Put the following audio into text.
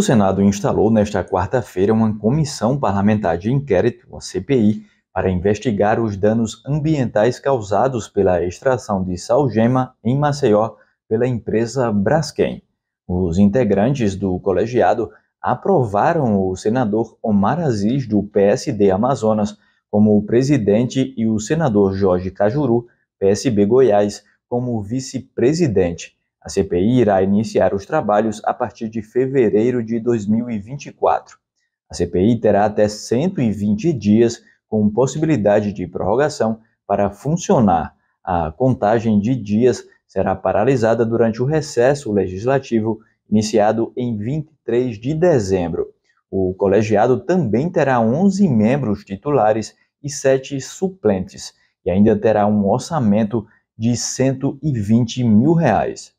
O Senado instalou nesta quarta-feira uma comissão parlamentar de inquérito, uma CPI, para investigar os danos ambientais causados pela extração de salgema em Maceió pela empresa Braskem. Os integrantes do colegiado aprovaram o senador Omar Aziz, do PSD Amazonas, como presidente e o senador Jorge Cajuru, PSB Goiás, como vice-presidente. A CPI irá iniciar os trabalhos a partir de fevereiro de 2024. A CPI terá até 120 dias, com possibilidade de prorrogação, para funcionar. A contagem de dias será paralisada durante o recesso legislativo, iniciado em 23 de dezembro. O colegiado também terá 11 membros titulares e 7 suplentes, e ainda terá um orçamento de 120 mil reais.